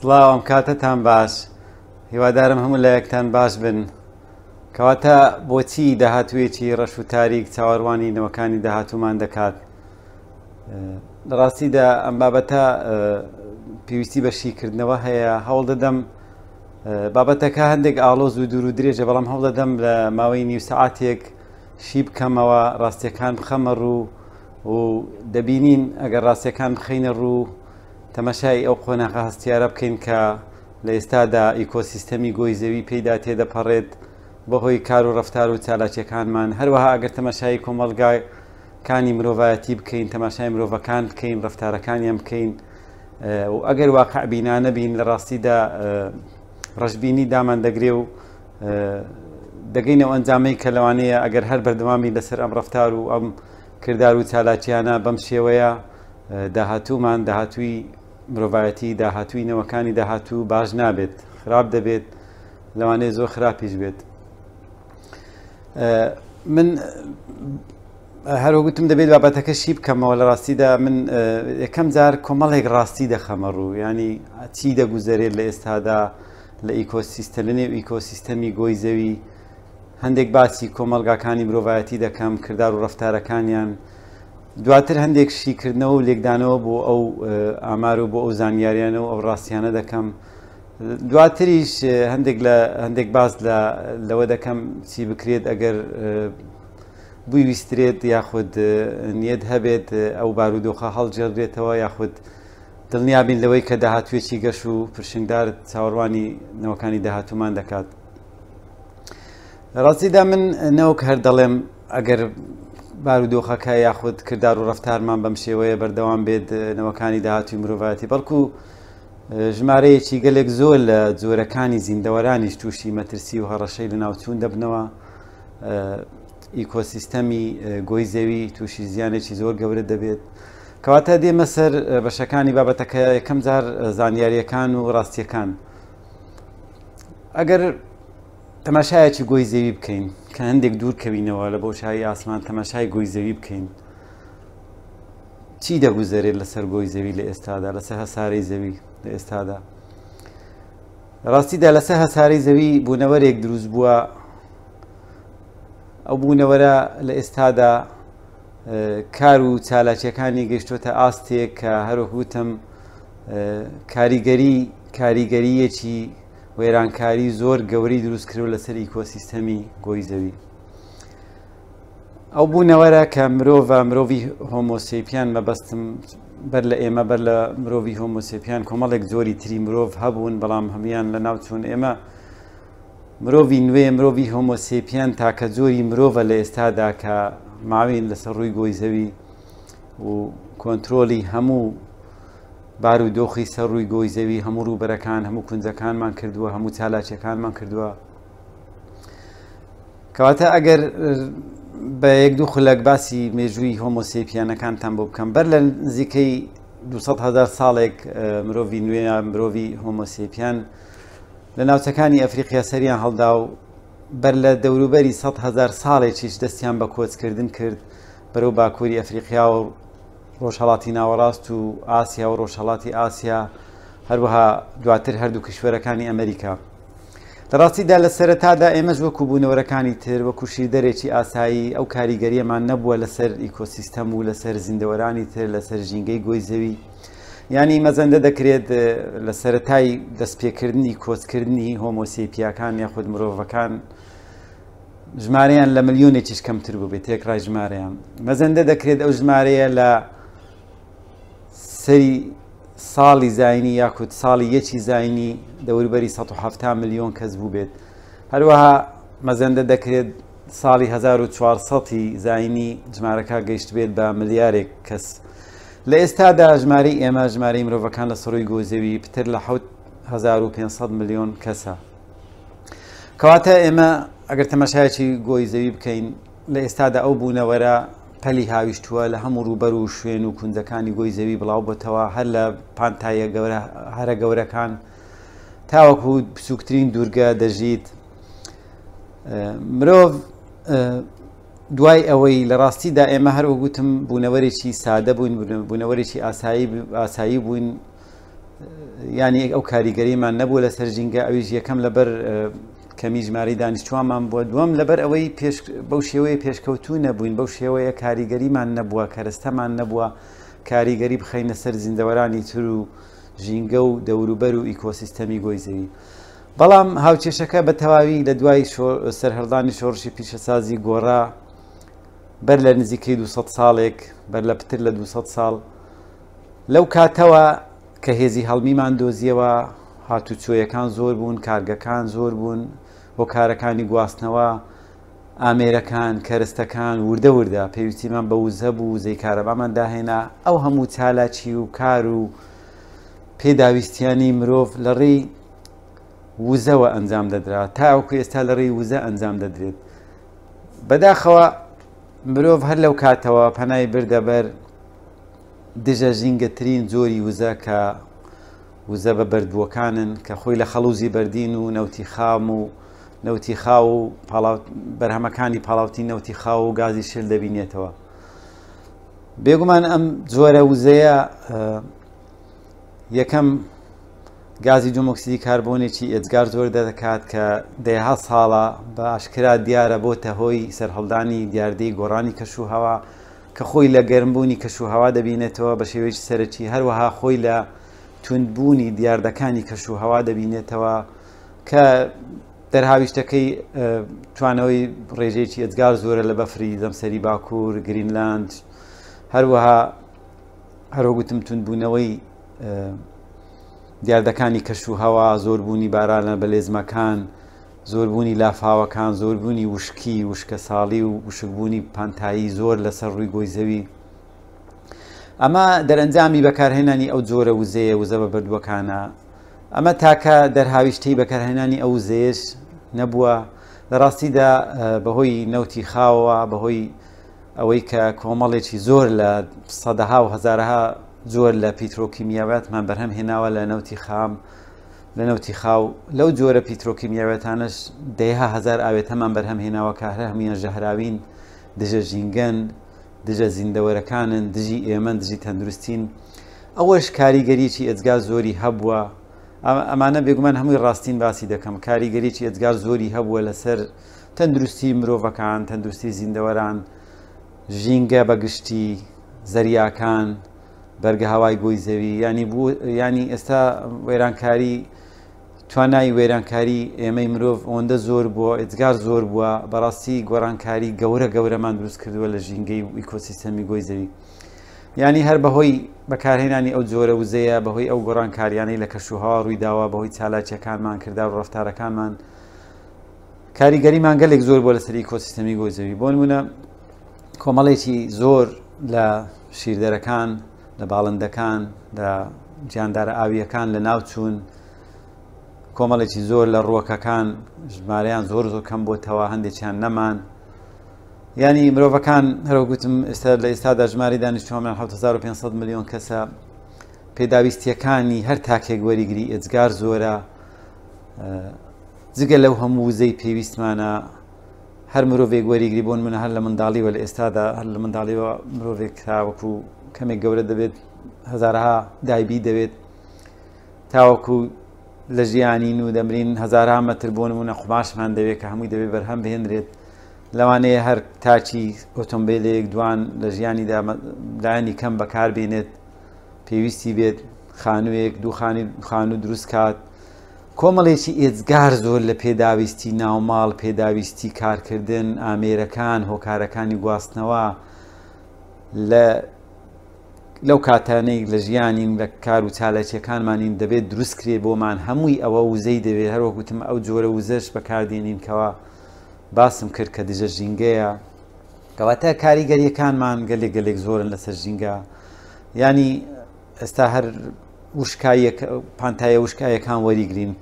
سلااوم کاتەتان باس هیوادارم هەموو لایەکتان باش بن کەواتە بۆچی داهاتوێکی ڕەش و تاریک چاوەڕوانی نەوەکانی داهاتومان دەکات ڕاستیدا ئەم بابەتە پێویستی بەشیکردنەوە هەیە هەوڵ دەدەم بابەتەکە هەندێک ئالۆز و دوور و درێژە بەڵام هەوڵ دەدەم لە ماوەی نیو سعاتێک شی بکەمەوە ڕاستیەکان بخەمە ڕوو و دەبینین ئەگەر ڕاستیەکان بخینە ڕوو تەمەشای ئەو قۆناغ هەستیارە بکەین کە لە ئێستادا ئیکۆسیستەمی گۆی زەوی پێیدا تێدەپەڕێت بەهۆی کار و ڕفتار و چالاکیەکانمان هەروەها ئەگەر تەمەشای کۆمەلگایکانی مرۆڤایەتی بکەین تەماشای مرۆڤەکان بکەین ڕفتارەکانیان بکەین و ئەگەر واقع بینانە بین لە ڕاستیدا ڕژبینی دامان دەگرێ و دەگەینەوە ئەنجامەی کە لەوانەیە ئەگەر هەر بەردەوامی لەسەر ئەم ڕفتار و ئەم کردار و چالاکییانە بەم شێوەیە داهاتوومان داهاتووی مرۆڤایەتی داهاتووینەوەکانی داهاتوو باش نابێت خراپ دەبێت لەوانەیە زۆر خراپیش بێت من هەروگوتم دەبێت بابەتەکە شی بکەمەوە لە ڕاستیدا من یەکەم جار کۆمەڵێک ڕاستی دەخەمە ڕوو ینی چی دەگوزارێت لە ئێستادا لە ئیکۆسیستە لەنێو ئیکۆسیستەمی گۆی زەوی هەندێک باسی کۆمەلگاکانی مرۆڤایەتی دەکەم کردار و ڕفتارەکانیان دواتر هەندێک شیکردنەوە و لێکدانەوە بۆ ئەو ئامار و بۆ ئەو زانیاریانەوە ئەو ڕاستیانە دەکەم دواتریش هەندێک لە هەندێک باز لەوە دەکەم چی بکرێت ئەگەر بووی ویسترێت یاخود نیەت هەبێت ئەو بارودۆخە هەڵجێڕێتەوە یاخود دڵنیابین لەوەی کە داهاتوێکی گەش و پرشنگدار چاوەڕوانی نەوەکانی داهاتومان دەکات. ڕاستیدا من نەوەک هەر دەڵێم ئەگەر بارودۆخەکە یاخود کردار و ڕفتارمان بەم شێوەیە بەردەوام بێت نەوەکانی داهاتوی مرۆڤەتی بەڵکو ژمارەیەکی گەلێک زۆر لە جۆرەکانی زیندەوەرانیش تووشی مەترسی و هەڕەشەی لە ناوچوون دەبنەوە ئیکۆسیستەمی گۆی زەوی تووشی زیانێکی زۆر گەورە دەبێت کەواتە دێمە سەر بەشەکانی بابەتەکە یەکەم جار زانیاریەکان و ڕاستیەکان ئەگەر تەماشایەکی گۆی زەوی بکەین کە هەندێک دوور کەوینەوە لە بۆ شایی ئاسمان تەماشای گۆی زەوی بکەین چی دەگوزارێت لەسەر گۆی زەوی لە ئێستادا لەسەر هەسارەی زەوی لە ئێستادا ڕاستیدا لەسەر هەسارەی زەوی بوونەوەرێک دروست بووە ئەو بوونەوەرە لە ئێستادا کار و چالاکیەکانی گەشتۆتە ئاستێک کە هەروەکوتم کاریگەری کاریگەریەکی وێرانکاری زۆر گەوری دروست کرد لەسەر ئیکۆسیستەمی گۆی زەوی ئەو بوونەوەرە کە مرۆڤ مرۆڤی هۆمۆسیپیان مەبەستم بەر لە ئێمە بەر لە مرۆڤی هۆمۆسیپیان کۆمەڵێک زۆری تری مرۆڤ هەبوون بەڵام هەمیان لە ناوچوون ئێمە مرۆڤی نوێ مرۆڤی هۆمۆسیپیان تاکە زۆری مرۆڤە لە ئێستادا کە ماوین لەسەر ڕووی گۆی زەوی و کۆنتترۆلی هەموو بار و دۆخی سەر ڕووی گۆی زەوی هەموو ڕووبەرەکان هەموو کونجەکانمان کردووە هەموو چالاچەکانمان کردووە کەواتە ئەگەر بە یەک دوو خولەک باسی مێژووی هۆمۆسیپیانەکانتان بۆ بکەم بەر لە نزیکەی 200هزار ساڵێک مرۆڤ نوێیە مرۆڤ هۆمۆسیپیان لە ناوچەکانی ئەفریقیا سەریان هەڵدا و بەر لە دەوروبەری 100هزار ساڵێکیش دەستیان بە کۆچکردن کرد بەرەو باکووری ئەفریقیا و ڕۆژهڵاتی ناوەڕاست و ئاسیا و ڕۆژهڵاتی ئاسیا هەروەها دواتر هەردوو کشوەرەکانی ئەمریکا. لە ڕاستیدا لە سەرەتادا ئێمەش وەکو بوونەوەرەکانی تر وەکوشی دەرێکی ئاسایی ئەو کاریگەریەمان نەبووە لەسەر ئیکۆسیستەم و لەسەر زیندەوەرانی تر لەسەر ژینگەی گۆی زەوی ینی مەزەندە دەکرێت لە سەتای دەستپێکردنی کۆچکردنی هۆمۆسیپیاکان یاخود مرۆڤەکان ژمارەیان لە ملیۆنێکیش کەمتر بوو بێت تێکڕای ژمارەیان مەزەندە دەکرێت ئەو ژمارەیە لە سەری ساڵی زینی یاکوت ساڵی یەکی زینی دەوربەری 1970 میلیۆن کەس بوو بێت هەروەها مەزەندە دەکرێت ساڵی 1940 زینی ژمارەکە گەیشت بێت بە ملیارێک کەس لە ئێستادا ژماری ئێمە ژماری مرۆڤەکان لە سڕۆی گۆزەوی پتر لە 1500 میلیۆن کەسە کەواتە ئێمە ئەگەر تەمەشایەکی گۆی زەوی بکەین لە ئێستادا ئەو بوونەوەرە پەلی هاویشتووە لە هەموو ڕوبەر و شوێن و کوندەکانی گۆی زەوی بڵاو بۆتەوە هەر لە پانتایە گەورە هەرە گەورەکان تاوەکو سوکتترین دوورگە دەژیت مرۆڤ دوای ئەوەی لە ڕاستیدا ئێمە هەروە گوتم بوونەوەێکی سادە بوون بوونەوەێکی ئاسایی ئاسایی بوون ینی ئەو کاریگەریمان نەبوو لە سەرجینگە ئەویش یەکەم لەبەر کەمی ژماری دانیشتووامان بووە دووەم لەبەر ئەوەی بەو شێوەیە پێشکەوتو نەبووین بەو شێوەیە کاریگەریمان نەبووە کەرستەمان نەبووە کاریگەری بخینە سەر زیندەوەرانی تر و ژینگە و دەوروبەر و ئیکۆسیستەمی گۆی زەوی. بەڵام هاوچێشەکە بە تەواوی لە دوای سەرهردانی شۆڕشی پیشەسازی گۆڕا بەر لە نزیکەی 200 ساڵێک بەر لە پتر لە 200 ساڵ لەو کاتەوە کە هێزی هەڵمیمان دۆزیەوە هاتوچۆیەکان زۆر بوون کارگەکان زۆر بوون هۆکارەکانی گواستنەوە ئامێرەکان کەرستەکان وردە وردە پێویستیمان بە وزە بوو زەی کارەبامان داهێنا ئەو هەموو چالاکی و کار و پێداویستیانی مرۆڤ لە ڕێی وزەوە ئەنجام دەدرا تاوەکو ئێستا لە ڕێی وزە ئەنجام دەدرێت بەداخەوە مرۆڤ هەر لەو کاتەوە پەنای بردەبەر دژە ژینگەترین زۆری وزە کە وزە بە بردووەکانن کە خۆی لە خەڵوزی بردین و نەوتی خام و نەوتی خاو و بەرهەمەکانی پاڵاوتی نەوتی خاو و گازی شل دەبینێتەوە بێگومان ئەم جۆرە وزەیە یەکەم گازی جمۆکسیدی کاربوونێکی ئێزگار زۆر دەدەکات کە دەها ساڵە بە ئاشکرا دیارە بۆتە هۆی سەررهڵدانی دیاردەی گۆڕانی کەشوهوا کە خۆی لە گەرمبوونی کەشوهوا دەبینێتەوە بە شێوەیەکی سەرەکی هەروەها خۆی لە توندبوونی دیاردەکانی کەشوهوا دەبینێتەوە کە دەرهاویشتەکەی توانەوەی ڕێژێکی ئەجگار زۆرە لە بەفری دەمسەری باکوور گرینلاند هەروەها هەرۆگوتم تونبوونەوەی دیاردەکانی کەش و هەوا زۆربوونی بارانە بە لێزمەکان زۆربوونی لافاوەکان زۆربوونی وشکی وشکە ساڵی و وشکبوونی پانتایی زۆر لەسەر ڕووی گۆی زەوی ئەمە دەرەنجامی بەکارهێنانی ئەو جۆرە وزەیە وزە بە بردووەکانە ئەمە تاکە دەرهاویشتەی بەکارهێنانی ئەو زێش نەبووە لە ڕاستیدا بەهۆی نەوتی خاوە بەهۆی ئەوەی کە کۆمەڵێکی زۆر لە سەدەها و هزارها زۆر لە پیتۆکیمیاواتمان بەرهەم هێناوە لە نەوتی خام لە نەوتی خاو لەو جۆرە پیتۆکیمیاوێتانش دەیها هزار ئاوێت هەمان بەرهەم هێناوە کارە هەمینە ژەهراوین دژە ژینگەن دژە زیندەوەرەکانن دژی ئێمە دژی تەندروستین ئەوەش کاریگەریکی ئەجگا زۆری هەبووە ئەمانە بێگومان هەمووی ڕاستین باسی دەکەم کاریگەریی ئەجگار زۆری هەبووە لەسەر تەندروستی مرۆڤەکان تەندروستی زیندەوەران ژینگە بەگشتی زەریاکان بەرگە هاوای گۆی زەوی ینی ینی ئێستا وێرانکاری توانای وێرانکاری ئێمەی مرۆڤ ئەوەندە زۆر بووە ئێجگار زۆر بووە بەڕاستی گۆرانکاری گەورە گەورەمان دروست کردووە لە ژینگەی و ئیکۆسیستەمی گۆی زەوی ینی هەر بەهۆی بەکارهێنانی ئەو جۆرە وزەیە بەهۆی ئەو گۆڕانکاریانەی لە کەشوها ڕوویداوە بەهۆی چالاکیەکانمان کردا و ڕفتارەکانمان کاریگەری مانگەلێک زۆر بۆ لەسەری کۆسیستەمی گۆزەوی بۆ نمونە کۆمەڵێکی زۆر لە شیردەرەکان لە باڵندەکان لە گیاندارە ئاویەکان لە ناوچوون کۆمەڵێکی زۆر لە ڕووەکەکان ژمارەیان زۆر زۆر کەم بۆتەوە هەندێکیان نەمان ینی مرۆڤەکان هەرەوەگوتم ئێستا لە ئێستادا ژماری دانیشتومان 1500 میلیۆن کەسە پێداویستیەکانی هەر تاکێک وەریگری ئەجگار زۆرە جگە لەو هەموو زەی پێویستمانە هەر مرۆڤێک وەریگری بۆن منە هەر لە منداڵیوە لە ئێستادا هەر لە منداڵیەوە مرۆڤێک تاوەکو کەمێک گەورە دەبێت هزارها دایبی دەوێت تاوەکو لە ژیانی و دەمرین هزارها مەتر بۆن منە قماشمان دەوێت کە هەمووی دەبێت بەرهەم بهێنرێت لەوانەیە هەر تاچی ئۆتۆمبیلەیەک دوان لە ژیانی دایانی کەم بەکار بێنێت پێویستی بێت خانوویەک دوو خان و دروست کات کۆمەڵێکی ئێزگار زۆر لە پێداویستی ناوماڵ پێداویستی کارکردن ئامێرەکان هۆکارەکانی گواستنەوە لە لەو کاتانەی لە ژیانین لە کار و چالەچیەکانمانین دەبێت دروستکرێ بۆمان هەمووی ئەوە وزەی دەوێت هەروەکوتم ئەو جۆرە وزەش بەکاردێنین کەەوە باسم کرد کە دیژە ژینگەیە کەواتە کاریگەریەکانمان گەلێک گەلێک زۆرن لەسەر ژینگە ینی ئێستا هەر وشکایە پانتایە وشکایەکان وەریگرین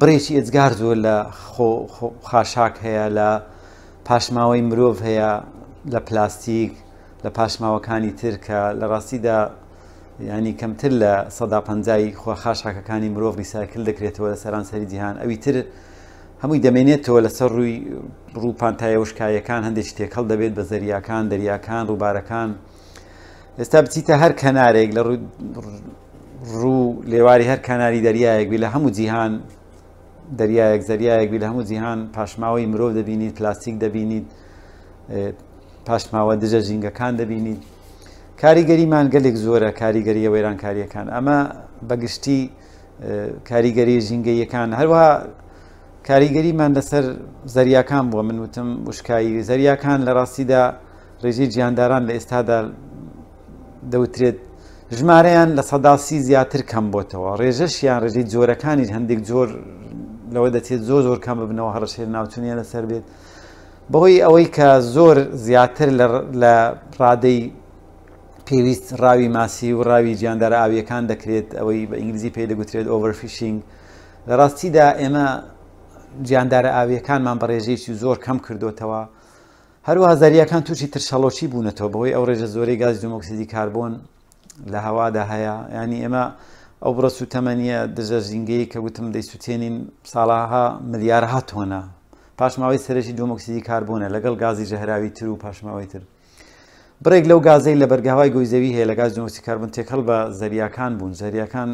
بڕێکی ئەجگار زۆر لە خاشاک هەیە لە پاشماوەی مرۆڤ هەیە لە پلاستیک لە پاشماوەکانی ترکە لە ڕاستیدا ینی کەمتر لە سەدا پەنجایی خۆ خاشاکەکانی مرۆڤ ریسایکل دەکرێتەوە لە سەرانسەری جیهان ئەوی تر هەمووی دەمێنێتەوە لەسەر ڕووی ڕوو پانتایە وشکایەکان هەندێک شتێک هەڵ دەبێت بە زەریاکان دەریاکان ڕووبارەکان ئێستا بچیتە هەر کەنارێک لە ڕوو لێواری هەر کاناری دەریایەک بی لە هەموو جیهان دەریایەک زەریایەک بی لە هەموو جیهان پاشماوەی مرۆڤ دەبینیت پلاستیک دەبینیت پاشماوە دژە ژینگەکان دەبینیت کاریگەریمان گەلێک زۆرە کاریگەریە وێرانکاریەکان ئەمە بەگشتی کاریگەری ژینگەیەکان هەروە کاریگەریمان لەسەر زەریاکان بووە من وتم وشکایی زەریاکان لە ڕاستیدا ڕێژی گیانداران لە ئێستادا دەوترێت ژمارەیان لە سەداسی زیاتر کەم بۆتەوە ڕێژەشیان ڕێژی جۆرەکانی هەندێک زۆر لەوە دەچێت زۆ زۆر کەم ببنەوە هەڕەشێر ناوچونیە لەسەر بێت بەهۆی ئەوەی کە زۆر زیاتر لە ڕادەی پێویست ڕاوی ماسی و ڕاوی گیاندارە ئاویەکان دەکرێت ئەوەی بە ئینگلیزی پێی دەگوترێت ئۆڤەرفیشنگ لە ڕاستیدا ئێمە جیاندارە ئاویەکانمان بەڕێژێکی زۆر کەم کردوتەوە هەروە زەریەکان تووشی ترشەڵۆکی بوونەتەوە بەوەی ئەو ڕێژە زۆری گاز دمۆکسیدی کاربۆن لە هەوادا هەیە ینی ئێمە ئەو بڕست و تەمەنیە دژە زیینگەی کە وتم دەیسووتێنین ساڵاها ملیارها تۆنا پاشماوەی سەرشی دۆمۆکسیدی کاربوونە لەگەڵ گازی ژەهراوی تر و پاشماوەی تر برێک لەو گازەی لە بەرگاوای گۆی زەوی هەیە لە گاز دۆمۆکسی کاربن تێکەڵ بە زەریاکان بوون زەریاکان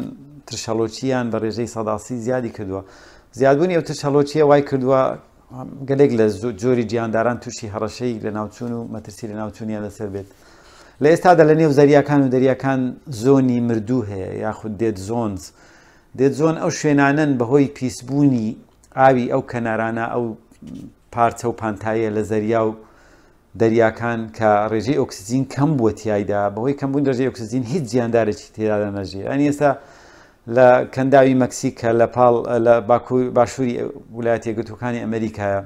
ترشەڵۆچیان بە ڕێژەی سەداسی زیادی کردووە زیادبوونی ئەوتە چەلۆچیە وای کردووە گەلێک لە جۆری گیانداران تووشی هەڕەشەی لە ناوچون و مەترسی لە ناوچونیە لەسەر بێت لە ئێستادا لە نێو زەریاکان و دەریاکان زۆنی مردوو هەیە یاخود دێت زۆنز دێت زۆن ئەو شوێنانن بەهۆی پیسبوونی ئاوی ئەو کەنارانە ئەو پارچە و پانتایە لە زەریا و دەریاکان کە ڕێژەی ئۆکسسیزین کەم بووە تایدا بەهۆی کەمبوون دەژێ ئۆکسسیزین هیچ زیاندارێکی تێدادا نەژێ ئەنی ئێستا لە کەنداوی مەکسیکە لە پاڵ لە باشووری ویلایەتە گوتوەکانی ئەمریکایە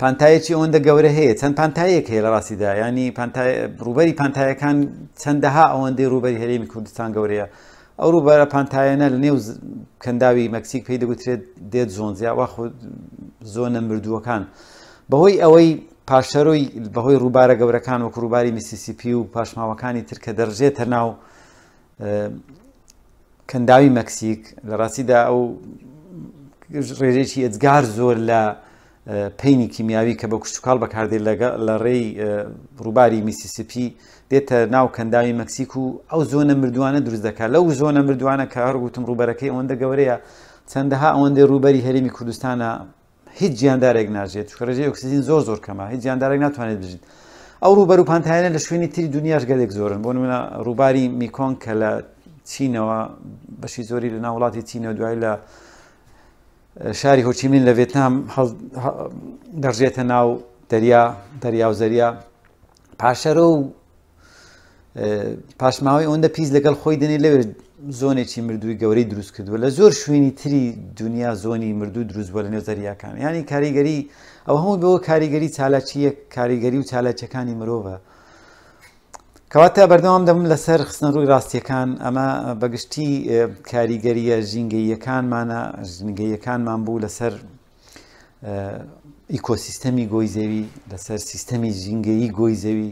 پانتایەکی ئەوەندە گەورە هەیە چەند پانتایەک هەیە لە ڕاستیدا ینی ڕوبەری پانتایەکان چەندەها ئەوەندەی ڕوبەری هەرێمی کوردستان گەورەیە ئەو ڕووبەرە پانتایەنە لە نێو کەنداوی مەکسیک پێی دەگوترێت دێت زۆنزیاوە خود زۆنە مردووەکان بەهۆی ئەوەی پاشەرۆی بەهۆی ڕووبارە گەورەکان وەک ڕووباری میسیسیپی و پاشماوەکانی ترکە دەڕژێتە ناو کەنداوی مەکسیک لە ڕاستیدا ئەو ڕێژێکی ئەجگار زۆر لە پینی کیمیاوی کە بە کوشتتوکال بەکاردێت لەگە لە ڕێی ڕووباری میسیسیپی دێتە ناو کەنداوی مەکسیک و ئەو زۆنە مردووانە دروست دەکات لەو زۆنە مردووانە کە هەرگوتم ڕوبەرەکەی ئەوەندە گەورەیە چەندەها ئەوەندێ ڕوبەری هەرمی کوردستانە هیچ گیاندارێک ناژێت ڕێژی ئۆکسسیزین زۆر زۆر کەمە هیچ گیاندارێک ناتوانێت بژین ئەو ڕوبەر و پانتایانە لە شوێنی تری دنیاش گەلێک زۆرن بۆ منە ڕووباری میکۆن کە لە چینەوە بەشی زۆری لە ناوڵاتی چینە دوای لە شاری هۆچیمین لە ڤێتنام دەڕژێتە ناو دەریا دەریا و زەریا پاشەرە و پاشماوەی ئەوەندە پیس لەگەڵ خۆی دێنێ لەوێ زۆنێکی مردووی گەورەی دروست کردووە لە زۆر شوێنی تری دنیا زۆنی مردوو دروست بووە لە نێوزەریاکان ینی کاریگەری ئەو هەموو بەوە کاریگەری چالاچیە کاریگەری و چالاچەکانی مرۆڤە کەواتە بەردەوام دەم لەسەر خستنەڕووی ڕاستیەکان ئەمە بەگشتی کاریگەریە ژینگەییەکانمانە ژنگەیەکانمان بوو لەسەر ئیکۆسیستەمی گۆی زەوی لەسەر سیستەمی ژینگەیی گۆی زەوی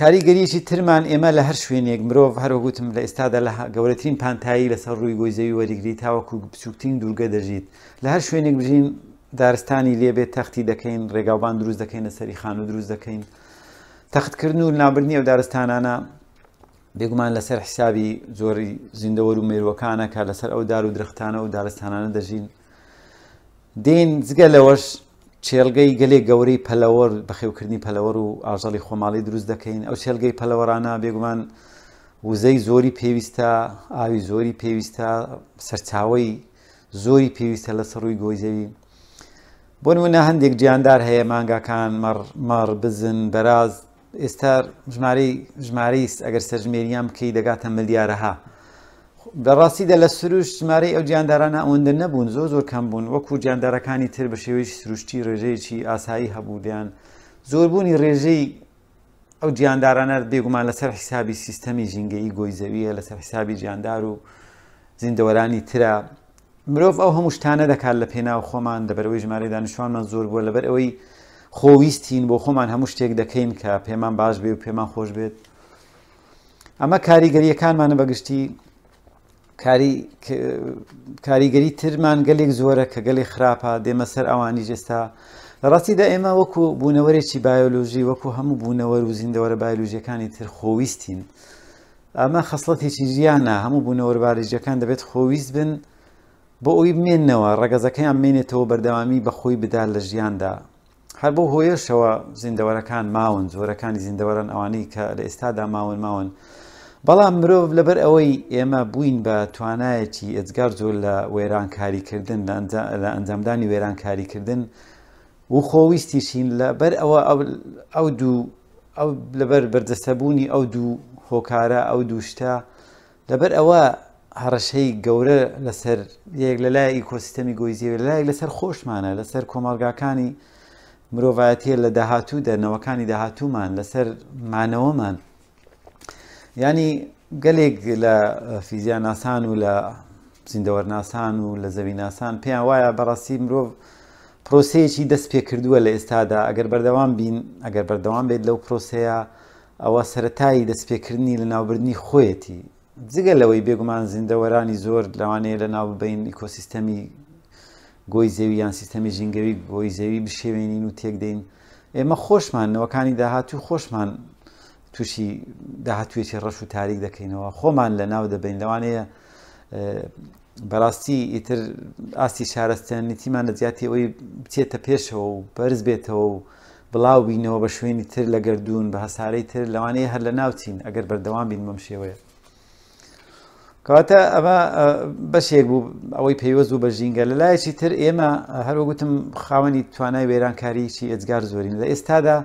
کاریگەریەکی ترمان ئێمە لە هەر شوێنێک مرۆڤ هەروەگوتم لە ئێستادا لە گەورەترین پانتایی لەسەر ڕووی گۆی زەوی وەریگری تاوەکو بچووکترین دوورگە دەژیت لە هەر شوێنێک بژین دارستانی لێبێت تەختی دەکەین ڕێگاوبان دروست دەکەین لەسەری خان و دروست دەکەین. تەختکردن و نابرنی ئەو دارستانانە بێگومان لەسەر حیسابی زۆری زیندەوەر و مێروەکانە کە لەسەر ئەو دار و درختانە و دارستانانە دەژین دێن جگە لەوەش چێلگەی گەلێک گەورەی پەلەوەر بەخێوکردنی پەلەوەر و ئاژەڵی خۆماڵی دروست دەکەین ئەو چێلگەی پەلەوەرانە بێگومان وزەی زۆری پێویستە ئاوی زۆری پێویستە سەرچاوی زۆری پێویستە لە سەڕووی گۆیزەوی بۆ نمونە هەندێک گیاندار هەیە مانگاکان مەڕ بزن بەراز ئێستا ژماری ژماریست ئەگەر سەرژمێریان بکەی دەگاتە ملیارەها بەڕاستیدا لە سروش ژمارە ئەو گیاندارانە ئەوەندە نەبوون زۆ زۆر کەم بوون وەکو گیاندارەکانی تر بە شێوەیەکی سروشتی ڕێژەیەکی ئاسایی هەبوو دیان زۆربوونی ڕێژەی ئەو گیاندارانە بێگومان لەسەر حیسابی سیستەمی ژینگەی گۆی زەویە لەسەر حیسابی گیاندار و زیندەوەرانی ترە مرۆڤ ئەو هەموو شتانە دەکات لە پێناو خۆمان دەبەرەوەی ژمارە دانیشتوانمان زۆر بووە لەبەر ئەوەی خۆویستین بۆ خۆمان هەموو شتێک دەکەین کە پێمان باش بێ و پێمان خۆش بێت ئەمە کاریگەریەکانمانە بەگشتی کاریگەری ترمان گەلێک زۆرە کە گەلێک خراپە دێمە سەر ئەوانی جێستا لە ڕاستیدا ئێمە وەکو بوونەوەرێکی بایۆلۆژی وەکو هەموو بوونەوە و زیندەوەرە بایلوژیەکانی تر خۆویستین ئەمە خەسڵەتێکی ژیانە هەموو بوونەوەربارێژیەکان دەبێت خۆویست بن بۆ ئەوی بمێنەوە ڕگەزەکەیان مێنێتەوە بەردەوامی بەخۆی بدا لە ژیاندا هەر بۆ هۆیەشەوە زیندەوەرەکان ماون زۆرەکانی زیندەوەرن ئەوانەی کە لە ئێستادا ماون ماون بەڵام مرۆڤ لەبەر ئەوەی ئێمە بووین بە توانایەکی ئەجگار زۆر لە وێرانکاریکردن لە ئەنجامدانی وێرانکاریکردن و خۆویستیشین لەبەر ئەوە ئەو دوو لەبەر بەردەسەبوونی ئەو دوو هۆکارە ئەو دووشتە لەبەر ئەوە هەڕەشەی گەورە لەسەر یەک لە لای ئیکۆسیستەمی گۆیزیێ لایەک لەسەر خۆشمانە لەسەر کۆمەلگاکانی مرۆڤایەتە لە داهاتوو دەرنەوەکانی داهاتوومان لەسەر مانەوەمان ینی گەلێک لە فیزیاناسان و لە زیندەوەرناسان و لە زەویناسان پێیان وایە بەڕاستی مرۆڤ پرۆسەیەکی دەست پێکردووە لە ئێستادا ئەگەر بەردەوام بین ئەگەر بەردەوام بێت لەو پرۆسەیە ئەوە سەتایی دەستپێکردنی لە ناوبردنی خۆیەتی جگە لەوەی بێگومان زیندەوەرانی زۆر لەوانەیە لە ناو بین ئیکۆسیستەمی گۆی زەوی یان سیستەمی ژینگەوی گۆی زەوی بشێوێنین و تێکدەین ئێمە خۆشمانەوەکانی داهاتوو خۆشمان تووشی داهاتوێکی ڕەش و تاریک دەکەینەوە خۆمان لە ناو دەبین لەوانەیە بەڕاستی ئیتر ئاستی شارستیانیتیمان لە زیاتی ئەوی بچێتە پێشەوە و بەرز بێتەوە و بڵاو بینەوە بە شوێنی تر لە گردردون بە هەسارەی تر لەوانەیە هەر لە ناوچین ئەگەر بەردەوام بین بەم شێوەیە کەواتە ئەمە بەشێک بوو ئەوەی پەیوەز و بەژینگە لە لایەکی تر ئێمە هەروەگوتم خاوەنی توانای وێرانکاریکی ئەجگار زۆرین لە ئێستادا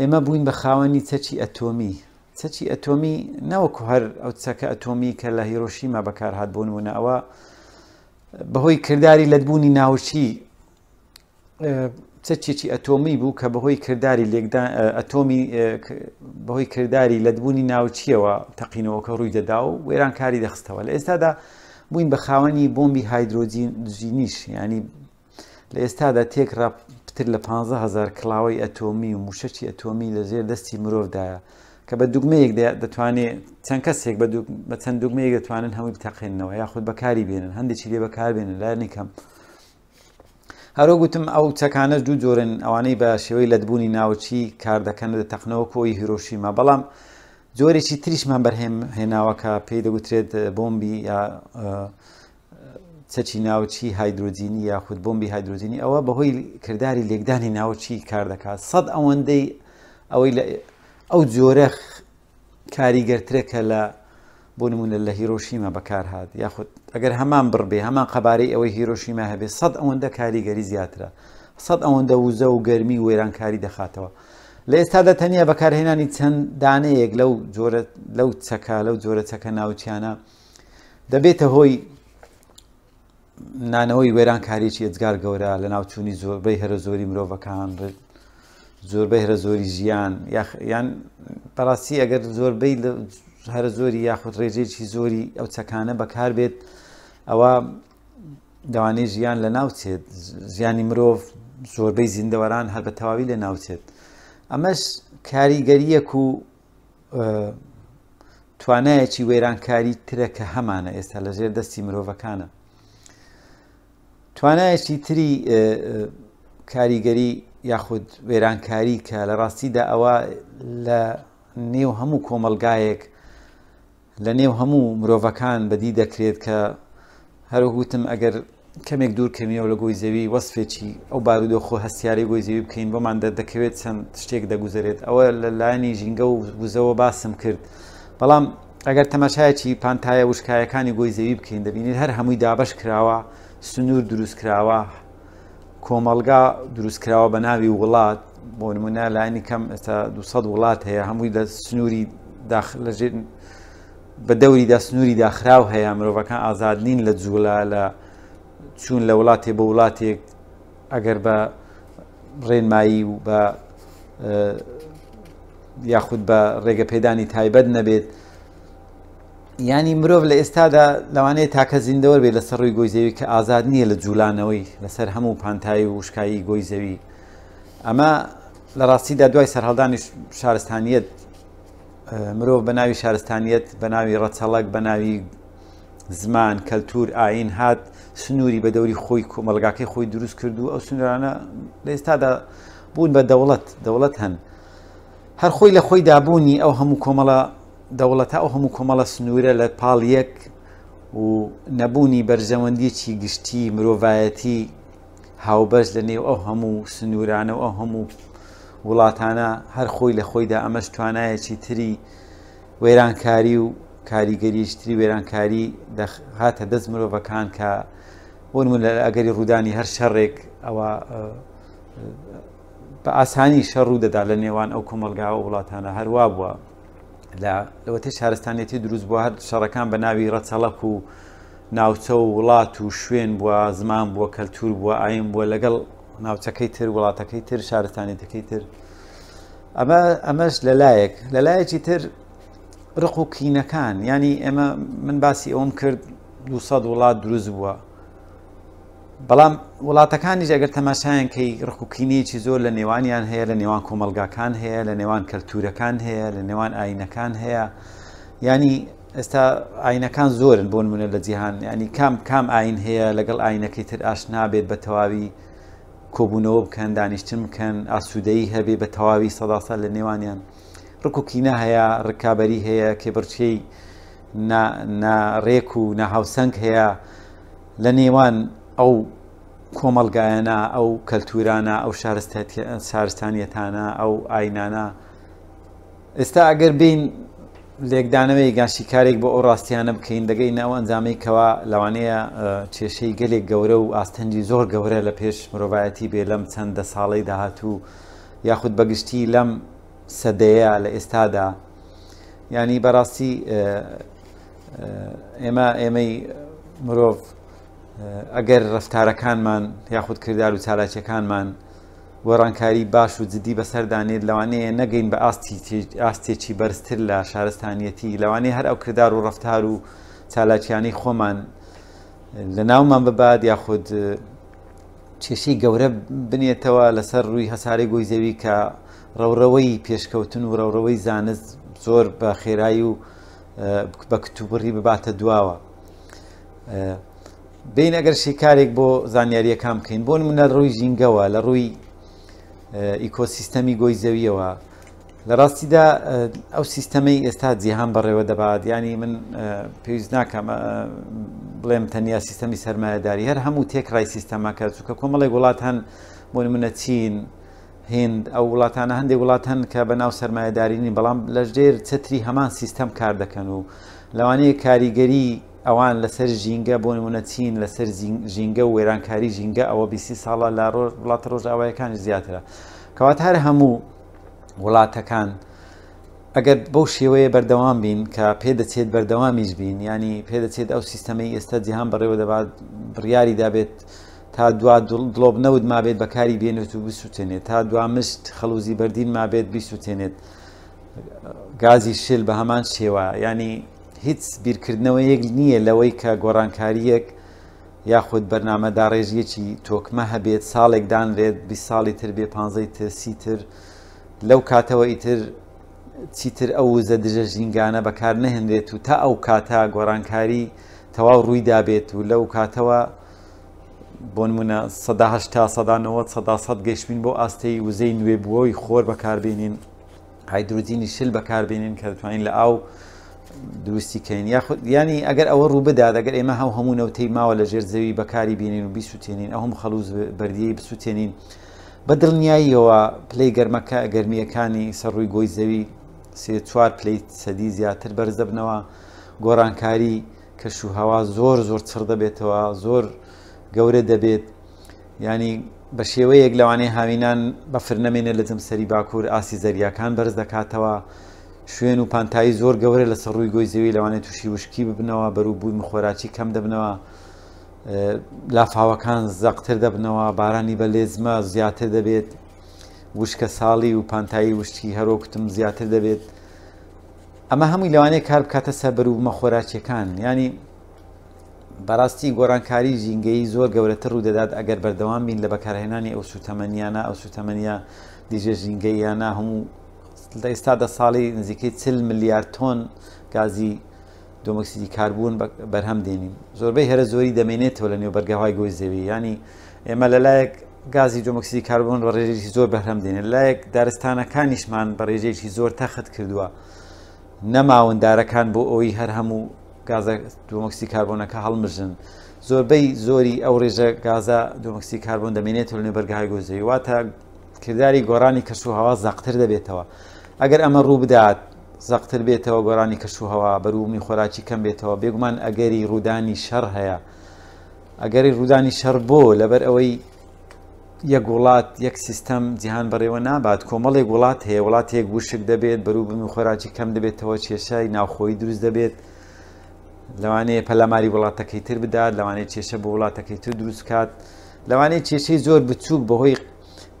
ئێمە بووین بە خاوەنی چەچی ئەتۆمی چەچی ئەتۆمی نەوەکو هەر ئەو چەکە ئەتۆمی کە لە هیرۆشیما بەکار هاات بۆن وونە ئەوە بەهۆی کردداری لەدبوونی ناوچی چەچێکی ئەتۆمی بوو کە بەهۆی کردداری لێکدا ئەتۆمی بەهۆی کردداری لەدبوونی ناوچیەوە تەقینەوەکە ڕووی دەدا و وێرانکاری دەخستەوە لە ئێستادا بووین بە خاوەنی بۆمبی هایدرۆجینیش ینی لە ئێستادا تێکرا پتر لە 15هزار کلااوی ئەتۆمی و موشەکی ئەتۆمی لە زێر دەستی مرۆڤدایە کە بە دوگمەیەک دەتوانێت چەند کەسێک بە چەند دوگمەیەک دەتوانن هەمووی بتەقێنەوە یاخود بەکاری بێنن هەندێکی لێ بەکار بێنن لایەنی کەم. هەرۆ گوتم ئەو چەکانە دوو جۆرن ئەوانەی بە شێوەی لەدبوونی ناوچی کار دەکەن لە تەخنەوە کۆی هیرۆشیمە بەڵام جۆرێکی تریشمان بەرهێم هێناوەکە پێی دەگوترێت بۆمبی یا چەچی ناوچی هایدروجینی یاخود بۆمبی هایدروجینی ئەوە بەهۆی کردداری لێکدانی ناوچی کار دەکات سەد ئەوەندەی ئەوەی ئەو جۆرە کاریگەرترەکە لە بۆ نمونە لە هیرۆشیمە بەکار هاات یاخود ئەگەر هەمان بڕبێ هەمان قەبارەی ئەوەی هیرۆشیمە هەبێ سەد ئەوەندە کاریگەری زیاترە سەد ئەوەندە وزە و گەرمی و وێرانکاری دەخاتەوە لە ئێستادا تەنیا بەکارهێنانی چەنددانەیەک لەو جۆرە لەو چەکە لەو جۆرە چەکە ناوچیانە دەبێتە هۆی نانەوەی وێرانکاریی ئەجگار گەورە لە ناوچوونی زۆربەی هەرە زۆری مرۆڤەکان زۆربەی هەرە زۆری ژیان یان بەڕاستی ئەگەر زۆربەی هەر زۆری یاخود ڕێژێکی زۆری ئەو چەکانە بەکار بێت ئەوە داوانەی ژیان لە ناوچێت ژیانی مرۆڤ زۆربەی زیندەوەران هەر بە تەواوی لە ناوچێت ئەمەش کاریگەریەک و توانایەکی وێرانکاری ترە کە هەمانە ئێستا لە ژێر دەستی مرۆڤەکانە توانایەکی تری کاریگەری یاخود وێرانکاری کە لە ڕاستیدا ئەوە لە نێو هەموو کۆمەلگایەک لە نێو هەموو مرۆڤەکان بەدی دەکرێت کە هەروگوتم ئەگەر کەمێک دوور کەمیەوە لە گۆی زەوی وەسفێکی ئەو بارودۆخۆ هەستیاری گۆی زەوی بکەین بۆمان دەکەوێت چەند شتێک دەگوزارێت ئەوە لە لایەنی ژینگە و گوزەوە باسم کرد بەڵام ئەگەر تەماشایەکی پانتایە وشکایەکانی گۆی زەوی بکەین دەبینیت هەر هەمووی دابش کراوە سنوور دروست کراوە کۆمەلگا دروستکراوە بە ناوی وڵات بۆ نمونە لاینی کەم ئێستا 200 وڵات هەیە هەمووی لە سنووری داخل لە ژێن بە دەوریدا سنووری داخراو هەیە مرۆڤەکان ئازاد نین لە جوولا لە چوون لە وڵاتێ بە وڵاتێک ئەگەر بە ڕێنمایی و بە یاخود بە ڕێگە پێدانی تایبەت نەبێت ینی مرۆڤ لە ئێستادا لەوانەیە تاکە زیندەوە بێت لەسەر ڕووی گۆی زەوی کە ئازاد نییە لە جوولانەوەی لەسەر هەموو پانتایی و وشکایی گۆی زەوی ئەمە لە ڕاستیدا دوای سەرهەڵدانی شارستانیت مرۆڤ بە ناوی شارستانیت بە ناوی ڕەچەڵک بە ناوی زمان کەلتور ئاین هات سنووری بە دەوری خۆی کۆمەلگاکەی خۆی دروست کردو ئەو سنوورانە لە ئێستادا بوون بە دەوڵەت دەوڵەت هەن هەر خۆی لە خۆی دابوونی ئەو هەموو کۆمەڵە دەوڵەتە ئەو هەموو کۆمەڵە سنوورە لە پاڵ یەک و نەبوونی بەرژەوەندیەکی گشتی مرۆڤایەتی هاوبەش لە نێو ئەو هەموو سنوورانە و ئەو هەموو وڵاتانە هەر خۆی لە خۆیدا ئەمەش توانایەکی تری وێرانکاری و کاریگەریشتری وێرانکاری هاتە دەست مرۆڤەکان کە بۆنمون لە ئەگەری ڕوودانی هەر شەڕێک ئەوە بە ئاسانی شەڕوو دەدا لە نێوان ئەو کۆمەلگاوە وڵاتانە هەروە بووە لەوەتە شارستانێتی دروست بووە هەر شەڕەکان بە ناوی ڕەچەڵک و ناوچە و وڵات و شوێن بووە زمان بووە کەلتور بووە ئایم بووە لەگەڵ ناوچەکەی تر وڵاتەکەی تر شارستانیتەکەی تر ئەمە ئەمەش لەلایەک لەلایەکی تر ڕق و کینەکان ینی ئێمە من باسی ئەوم کرد 200 وڵات دروست بووە بەڵام وڵاتەکانی ئەگەر تەماشایان کەی ڕخوکینێکی زۆر لە نێوانیان هەیە لە نێوان کۆمەلگاکان هەیە لە نێوان کەلتورەکان هەیە لە نێوان ئاینەکان هەیە ینی ئێستا ئاینەکان زۆرن بۆ منە لە جیهان ینی کام کام ئاین هەیە لەگەڵ ئاینەکەی تر ئاشنا بێت بە تەواوی کۆبوونەوە بکەن دانیشتن بکەن ئاسوودەی هەبێ بە تەواوی سەداسە لە نێوانیان ڕک و کینە هەیە ڕکابی هەیە کێبەرچەی ڕێک و نەهاوسنگ هەیە لە نێوان ئەو کۆمەلگایەنە ئەو کەلتورانە ئەو شارستانیەتانە ئەو ئاینانە ئێستا ئەگەر بین لێکدانەوەی گاشتیکارێک بۆ ئەو ڕاستیانە بکەین دەگەی ناو ئەنجامەی کەوا لەوانەیە کێشەی گەلێک گەورە و ئاستەنجی زۆر گەورە لە پێش مرۆڤایەتی بێ لەم چەندە ساڵی داهاتوو یاخود بەگشتی لەم سەدەیە لە ئێستادا ینی بەڕاستی ئێمە ئێمەی مرۆڤ ئەگەر ڕفتارەکانمان یاخود کردار و چالاکیەکانمان وەڕانکاری باش و جدی بەسەردانێت لەوانەیە نەگەین بە ئاستێکی بەرزتر لە شارستانیەتی لەوانەیە هەر ئەو کردار و ڕفتار و چالاکیانی خۆمان لە ناومان بباد یاخود چێشەی گەورە بنێتەوە لەسەر ڕووی هەساری گۆی زەوی کە ڕەوڕەوەی پێشکەوتن و ڕەوڕەوەی زانست زۆر بە خێرایی و بە کتوبڕی بباتە دواوە. بین ئەگەر شیکارێک بۆ زانیاریەکان بکەین بۆن منە ڕووی ژینگەوە لە ڕووی ئیکۆسیستەمی گۆی زەویەوە لە ڕاستیدا ئەو سیستەمەی ئێستا جیهان بەڕێوە دەبات ینی من پێویست ناکەم بڵێم تەنیا سیستەمی سەرمایهداری هەر هەموو تێکڕای سیستەمەکە چووکە کۆمەڵی وڵات هەن بۆ منە چین هند ئەو وڵاتانە هەندێک وڵات هەن کە بەناو سەرمایهدارینی بەڵام لەژێر چتری هەمان سیستەم کار دەکەن و لەوانەیە کاریگەری ئەوان لەسەر ژینگە بۆ نمونە چین لەسەر ژینگە و وێرانکاری ژینگە ئەوە بیسی ساڵە لە وڵات ڕۆژاوایەکانی زیاترە کەوات هەر هەموو وڵاتەکان ئەگەر بەو شێوەیە بەردەوام بین کە پێدەچێت بەردەوامیش بین ینی پێدەچێت ئەو سیستەمی ئێستا جیهان بەڕێوە دەبات بڕیاری دەبێت تا دوا دڵۆب نەود ما بێت بەکاری بێنێت و بسووتێنێت تا دوا مشت خەلوزی بەردین ما بێت بیسووتێنێت گازی شل بە هەمان شێوە ینی هیچ بیرکردنەوە یەک نییە لەوەی کە گۆڕانکاریەک یاخود بەرنامەدا ڕێژیەکی تۆکمە هەبێت ساڵێک دانرێت بی ساڵی تر بێ پانزەی تر سیتر لەو کاتەوە ئیتر چیتر ئەو زە دژە ژینگانە بەکار نەهێنرێت و تا ئەو کاتە گۆڕانکاری تەواو ڕووی دابێت و لەو کاتەوە بۆ نمونە سەداهشتا سەدانەوە سەداسەد گەشتین بۆ ئاستەی وزەی نوێ بووەوەی خۆر بەکاربیێنین هایدروجینی شل بەکاربیێنین کە دەتوانین لە ئاو دروستیکەین یاخود ینی ئەگەر ئەوە ڕوو بدا دەگەر ئێمە هەو هەموو نەوتەی ماوە لە ژێر زەوی بەکاری بینین و بیسووتێنین ئەوم خەلوز بەردیی بسووتێنین بە دڵنیاییەوە پلەی گەرمەکە گەرمیەکانی سەرڕووی گۆی زەوی سێ چوار پلەی سەدی زیاتر بەرزەبنەوە گۆڕانکاری کەشوهوا زۆر زۆر چڕ دەبێتەوە زۆر گەورە دەبێت ینی بە شێوەیەک لەوانەیە هاوینان بەفر نەمێنێت لە جەمسەری باکوور ئاسی زەریاکان بەرز دەکاتەوە. شوێن و پانتایی زۆر گەورە لە سەڕووی گۆی زەوی لەوانێت تووشی وشکی ببنەوە بەرو بووی مخۆراکی کەم دەبنەوە لافاوەکان زەقتر دەبنەوە بارانی بە لێزمە زیاتر دەبێت وشکە ساڵی و پانتایی وشتی هەرۆکتم زیاتر دەبێت ئەمە هەمووی لەوانەیە کار بکاتە سەبەر و مەخۆراکیەکان ینی بەڕاستی گۆرانکاری ژینگەی زۆر گەورەتە ڕوو دەدات ئەگەر بەردەوام بین لە بەکارهێنانی ئەو سوتەمەنیانە ئەو سوتەمەنیە دیژە ژینگەیانە هەموو لە ئێستادا ساڵی نزیکەی چل ملیارد تۆن گازی دۆمەکسیدی کاربوون بەرهەم دێنین زۆربەی هەرە زۆری دەمێنێتەوە لە نێو بەرگەهای گۆی زەوی ینی ئێمە لەلایەک گازی جۆمەکسیدی کاربوون بە ڕێژێکی زۆر بەرهەم دێنێت لایەک دارستانەکانیشمان بە ڕێژێکی زۆر تەخت کردووە نەماوەندارەکان بۆ ئەوی هەر هەموو گازە دۆمەکسی کاربوونەکە هەڵمژن زۆربەی زۆری ئەو ڕێژە گازە دۆمەکسی کاربوون دەمێنێت لە نێو بەرگهای گۆزەوی واتە کردداری گۆڕانی کەش و هاوا زەقتر دەبێتەوە ئەگەر ئەمە ڕوو بدات زەقتر بێتەوە گۆرانی کەشوهەوە بەرومی خۆراکی کەم بێتەوە بێگومان ئەگەری ڕوودانی شەڕ هەیە ئەگەری ڕوودانی شەڕ بۆ لەبەر ئەوەی یەک وڵات یەک سیستەم جیهان بەڕێوە نابات کۆمەڵێک وڵات هەیە وڵات یەک گوشک دەبێت بەروبمی خۆراکی کەم دەبێتەوە کێشای ناوخۆی دروست دەبێت لەوانەیە پەلەماری وڵاتەکەی تر بدات لەوانەیە کێشە بە وڵاتەکەی تر دروستکات لەوانەیە کێشەی زۆر بچووک بەهۆی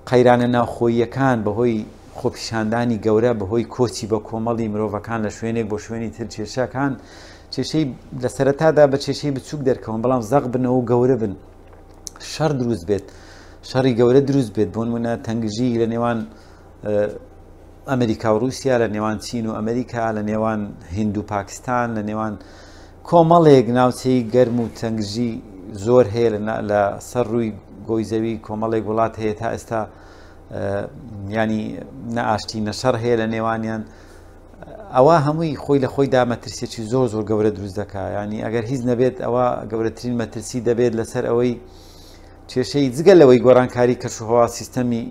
قەیرانە ناوخۆیەکان بەهۆی خۆپیشاندانی گەورە بەهۆی کۆچی بە کۆمەڵی مرۆڤەکان لە شوێنێک بۆ شوێنی تر کێشەکان چێشەی لە سەرەتادا بە چێشەی بچووک دەرکەون بەڵام زەق بنەوە گەورە بن شەر دروست بێت شەڕی گەورە دروست بێت بۆ نمونە تەنگژی لە نێوان ئەمریکا و رووسیا لە نێوان چین و ئەمریکا لە نێوان هند و پاکستان لە نێوان کۆمەڵێک ناوچەی گەرم و تەنگژی زۆر هەیە لە سەر ڕووی گۆی زەوی کۆمەڵێک وڵات هەیە تا ئێستا ینی نەئاشتی نەشەر هەیە لە نێوانیان ئەوە هەمووی خۆی لە خۆی دامەترسێکی زۆر زۆر گەورە دروست دەکا ینی ئەگەر هیچ نەبێت ئەوە گەورەترین مەترسی دەبێت لەسەر ئەوەی کێشەی جگەل لەوەی گۆرانکاری کەشوهوا سیستەمی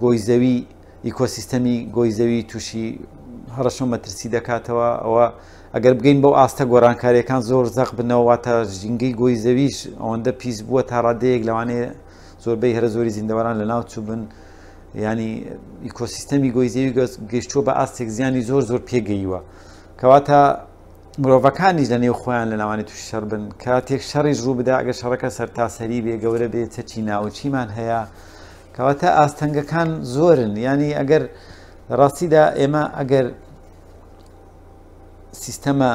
گۆیزەوی ئیکۆسیستەمی گۆیزەوی تووشی هەڕەشە مەترسی دەکاتەوە ئەوە ئەگەر بگەین بەو ئاستە گۆرانکاریەکان زۆر زەق بنەوەواتە ژینگەی گۆی زەویش ئەوەندە پیس بووە تا ڕادەیەک لەوانەیە زۆربەی هەرە زۆری زیندەوەران لە ناو چوو بن ینی ئیکۆسیستەمی گۆی زێوی گەشتوە بە ئاستێک زیانی زۆر زۆر پێگەیوە کەواتە مرۆڤەکانیش لە نێو خۆیان لە ناوانی توش شەر بن کاتێک شەڕیش ڕوو بدا ئەگە شەڕەکە سەرتاسەری بێ گەورە بێت چەچی ناوچیمان هەیە کەواتە ئاستەنگەکان زۆرن ینی ئەگەر ڕاستیدا ئێمە ئەگەر سیستەمە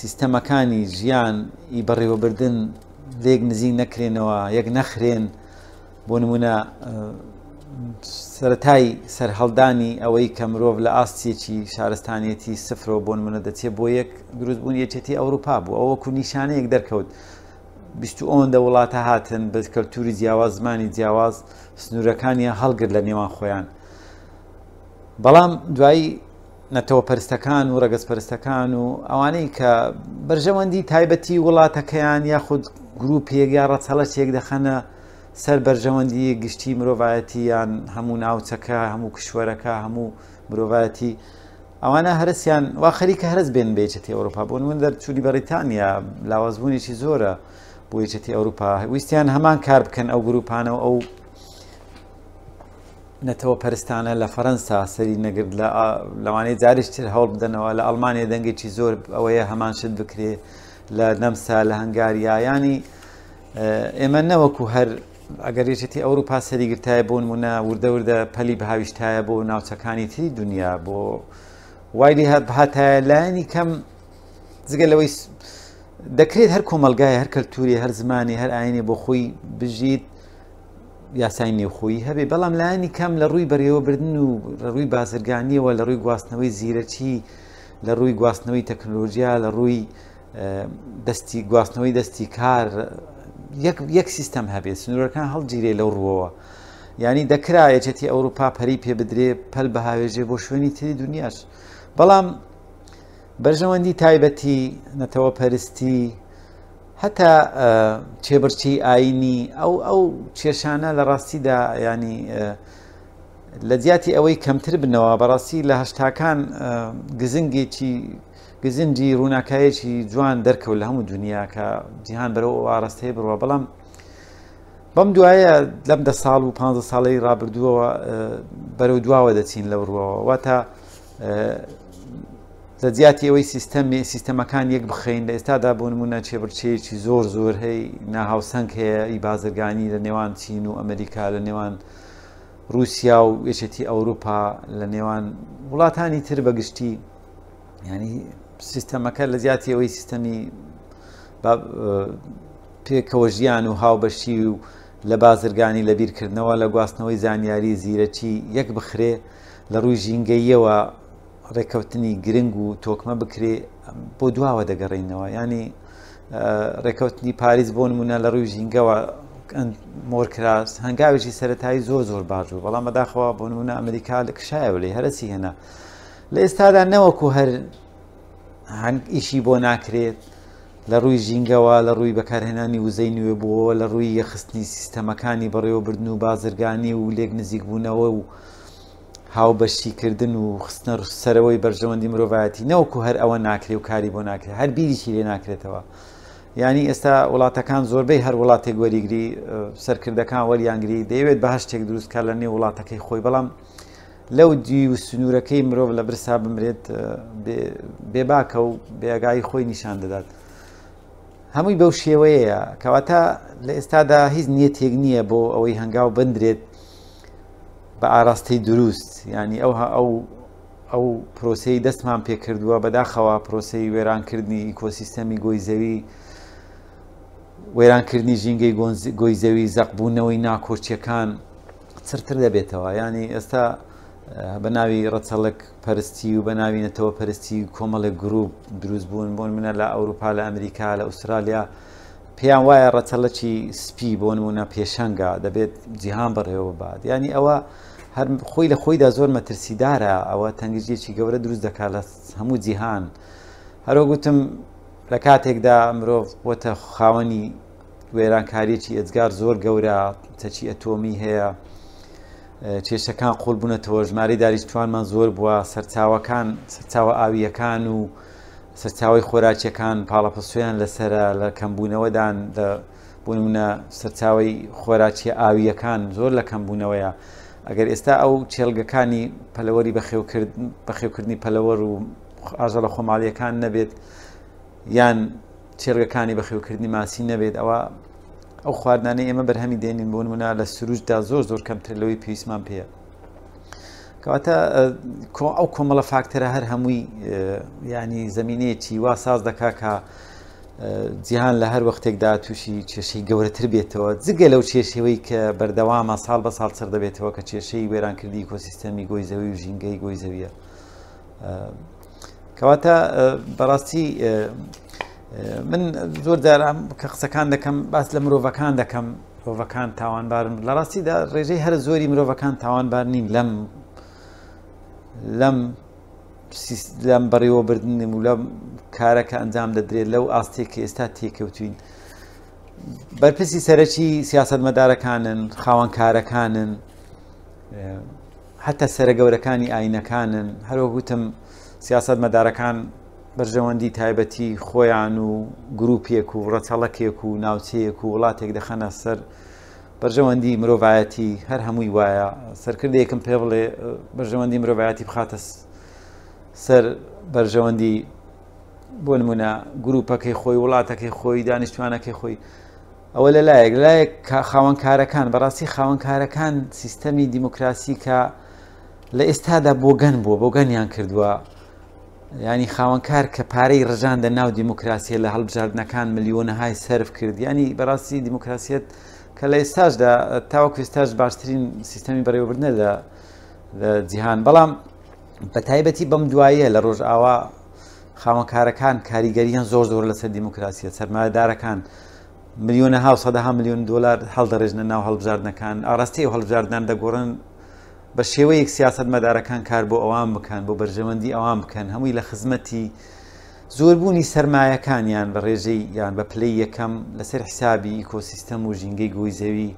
سیستەمەکانی ژیان ئی بەڕێوەبردن لێک نزیک نەکرێنەوە یەک نەخرێن بۆ نمونە سەتای سەررهڵدانی ئەوەی کە مرۆڤ لە ئاستێکی شارستانیەتی سفرەوە بۆن منە دەچێت بۆ یەک دروست بوون یەچێتی ئەوروپا بوو ئەوە کو نیشانەیەک دەرکەوت ئەوەندە وڵاتە هاتن بە کەلتوری جیاواز زمانی جیاواز سنوورەکانیان هەڵگر لە نێوان خۆیان بەڵام دوایی نەتەوە پەرستەکان و ڕەگەز پەرستەکان و ئەوانەی کە بەرژەوەندی تایبەتی وڵاتەکەیان یاخود گروپێک یا ڕەچەڵەتێک دەخەنە سەر بەرژەوەندی گشتی مرۆڤایەتی یان هەموو ناوچەکە هەموو کشوەرەکە هەموو مرۆڤایەتی ئەوانە هەرسیان وا خەریکە هەرز بێن بێچێتی ئەوروپا بوون من دەرچووی بەریتانیا لاوازبوونیی زۆرە بۆ یچێتی ئەوروپا ویستیان هەمان کار بکەن ئەو گروپانەوە ئەو نەتەوە پەرستانە لە فەەنسا سەری نەگرد لەوانەیە جاریشتر هەوڵ بدەنەوە لە ئەلمانیا دەنگێکی زۆر ئەوەیە هەمان شت بکرێت لە نەمسا لە هەنگاریایانی ئێمە نەوەکو هەر ئەگەرێتی ئەوروپا سەریگرتایە بۆن منە وردەوردە پەلی بەهاویشتایە بۆ ناوچەکانی تری دنیا بۆ وایلی هاتایە لایانی کەم جگە لەوەی دەکرێت هەر کۆمەلگایە هەر کەلتوری هەر زمانی هەر ئاینێ بۆ خۆی بژیت یاسای نێوخۆی هەبێ بەڵام لایانی کەم لە ڕووی بەرەوە بردن و ڕووی بازرگانیەوە لە ڕووی گواستنەوەی زیرەچی لە ڕووی گواستنەوەی تەکنۆلۆژیا لە ڕووی دەستی گواستنەوەی دەستی کار یەک سیستەم هەبێت سنوورەکان هەڵگیرێ لەو ڕوەوە ینی دەکرایەچێتی ئەوروپا پەری پێ بدرێ پەل بە هاوێژێ بۆ شوێنی تری دنیاش بەڵام بەرژەوەندی تایبەتی نەتەوە پەرستی هەتا چێبرچی ئاینی ئەو ئەو کێشانە لە ڕاستیدا ینی لە زیاتی ئەوەی کەمتر بنەوە بەڕاستی لە هەشتاکان گزنگێکی گزنجی ڕووناکایەکی جوان دەرکەوت لە هەموو دنیا کە جیهان بەرەوە ئاڕستەیە بڕوە بەڵام بەم دوایە لەم دە ساڵ و 15 ساڵی رابردووەوە بەرەو دواوە دەچین لە بڕوەوە وا تا لە زیاتی ئەوەی سیستەمی سیستەمەکان یەک بخەین لە ئێستادا بۆ نمونە چێبرچەیەکی زۆر زۆر هەی ناهاوسنگ هەیە ئی بازرگانی لە نێوان چین و ئەمریکا لە نێوان رووسیا و یەچێتی ئەوروپا لە نێوان وڵاتانی تر بەگشتی ینی سیستەمەکە لە زیاتی ئەوەی سیستەمی پێکەوە ژیان و هاوبەشی و لە بازرگانی لە بیرکردنەوە لە گواستنەوەی زانیاری زیرەکی یەک بخرێ لە ڕووی ژینگەییەوە ڕێکەوتنی گرنگ و تۆکمە بکرێ بۆ دواوە دەگەڕینەوە ینی ڕێکەوتنی پاریز بۆ نمونە لە ڕووی ژینگەوە مۆرکراس هەنگاوێکی سەتایی زۆر زۆر باش و بەڵام مەداخەوە بۆ نمونە ئەمریکا لە کشایە بڵێ هەرسی هێنا لە ئێستادا نەوەکو هەر هەنگ ئیشی بۆ ناکرێت لە ڕووی ژینگەوە لە ڕووی بەکارهێنانی وزەی نوێ بووەوە لە ڕووی یەخستنی سیستەمەکانی بەڕێوەبردن و بازرگانی و لێک نزیک بوونەوە و هاوبەشیکردن و خستنە سەرەوەی بەرژەوەندی مرۆڤایەتی نەوەکو هەر ئەوە ناکرێ و کاری بۆ ناکرێت هەر بیریشی لێ ناکرێتەوە ینی ئێستا وڵاتەکان زۆربەی هەر وڵاتێک وەریگری سەرکردەکان وەریانگری دەیەوێت بە هەشتێک دروستکە لە نێو وڵاتەکەی خۆی بەڵام لەو دی و سنوورەکەی مرۆڤ لە برسا بمرێت بێباکە و بێگای خۆی نیشان دەدات هەمووی بەو شێوەیە کەواتە لە ئێستادا هیچ نیەتێک نییە بۆ ئەوەی هەنگاو بندرێت بە ئاراستەی دروست ینی ئەو ئەو ئەو پرۆسی دەستمان پێ کردووە بەداخەوە پرۆسی وێرانکردنی ئیکۆسیستەمی گۆی زەوی وێرانکردنی ژینگەی گۆی زەوی زەقبوونەوەی ناکۆچیەکان چرتر دەبێتەوە ینی ئێستا بە ناوی ڕەچەڵک پەرستی و بە ناوی نەتەوە پەرستی کۆمەڵێک گرروپ دروست بوون بۆن منە لە ئەوروپا لە ئەمریکا لە ئوسترالیا پێیان وایە ڕەچەڵەکی سپی بۆ نمونە پێشەنگا دەبێت جیهان بڕێوە باد ینی ئەوە هەر خۆی لە خۆیدا زۆر مەترسیدارە ئەوە تەنگیجێکی گەورە دروست دەکا لە هەموو جیهان هەرۆ گوتم لە کاتێکدا مرۆڤ بۆتە خاوەنی وێرانکاریێکی ئەجگار زۆر گەورە تەچی ئەتۆمی هەیە چێشەکان قۆڵ بوونەتەوە ژماری داریشتوانمان زۆر بووە سەرچاوەکان سەرچاوە ئاویەکان و سەرچاوی خۆراکیەکان پاڵەپەسویان لەسرە لە کەمبوونەوەدان بوونە سەرچاوی خۆراکیە ئاویەکان زۆر لە کەمبوونەوەیە ئەگەر ئێستا ئەو چێلگەکانی پەلەوەری بەخێوکردنی پەلەوەر و ئاژە لە خۆماڵیەکان نەبێت یان چێلگەکانی بەخێوکردنی ماسی نەبێت ئەوە ئەو خواردانەی ئێمە بەرهەمی دێنین بۆ نمونە لە سروشدا زۆر زۆر کەمترلەوەی پێویستمان پێە کەواتە ئەو کۆمەڵە فاکتەرە هەر هەمووی ینی زمینەیەکی وا ساز دەکا کە جیهان لە هەر وەختێکدا تووشی کێشەی گەورەتر بێتەوە جگە لەو کێشەوەی کە بەردەوامە ساڵ بە ساڵ سەر دەبێتەوە کە کێشەی وێرانکردی کۆسیستەمی گۆی زەوی و ژینگەی گۆی زەویە کەواتە بەڕاستی من زۆر دارم کە قسەکان دەکەم باس لە مرۆڤەکان دەکەم مرۆڤەکان تاوانبارن لە ڕاستیدا ڕێژەی هەر زۆری مرۆڤەکان تاوانبار نین لەم لەم لەم بەڕێوەبردننی و لەم کارەکە ئەنجام دەدرێت لەو ئاستێککە ئێستا تێکەوتوین بەرپرسی سەرەکی سیاست مەدارەکانن خاوەنکارەکانن حتا سەرە گەورەکانی ئاینەکانن هەروە گوتم سیاست مەدارەکان بەرژەوەندی تایبەتی خۆیان و گروپێک و ڕەچەڵەکێک و ناوچەیەک و وڵاتێک دەخەنە سەر بەرژەوەندی مرۆڤایەتی هەر هەمووی وایە سەرکردێکم پێ بڵێ بەرژەوەندی مرۆڤایەتی بخاتە سەر بەرژەوەندی بۆ نمونە گروپەکەی خۆی وڵاتەکەی خۆی دانیشتوانەکەی خۆی ئەوە لە لایەک لایەک خاوەنکارەکان بەڕاستی خاوەنکارەکان سیستەمی دیموکراسی کە لە ئێستادا بۆ گەن بووە بۆ گەنیان کردووە ینی خاوەنکار کە پارەی ڕژان دە ناو دیموکراسیە لە هەڵبژاردنەکان ملیۆنەهای سرف کردی ینی بەڕاستی دیموکراسیەت کە لە ئێستاشدا تاوەک ئێستاش باشترین سیستەمی بەڕێوەبرنە لە جیهان بەڵام بە تایبەتی بەم دوایە لە ڕۆژئاوا خاوەنکارەکان کاریگەریان زۆر زۆر لەسەر دیموکراسیە سەرمادارەکان ملیۆنە ها سەدەها ملیۆن دلار هەڵدەڕێژنە ناو هەڵبژاردنەکان ئاراستی و هەڵبژاردان دەگۆڕن بە شێوەیەک سیاست مەدارەکان کار بۆ ئەوان بکەن بۆ بەرژەوەندی ئەوان بکەن هەمووی لە خزمەتی زۆربوونی سرمایەکانیان بە ڕێژەی یان بە پلی یەکەم لەسەر حسابی ئیکۆسیستەم و ژینگەی گوی زەوی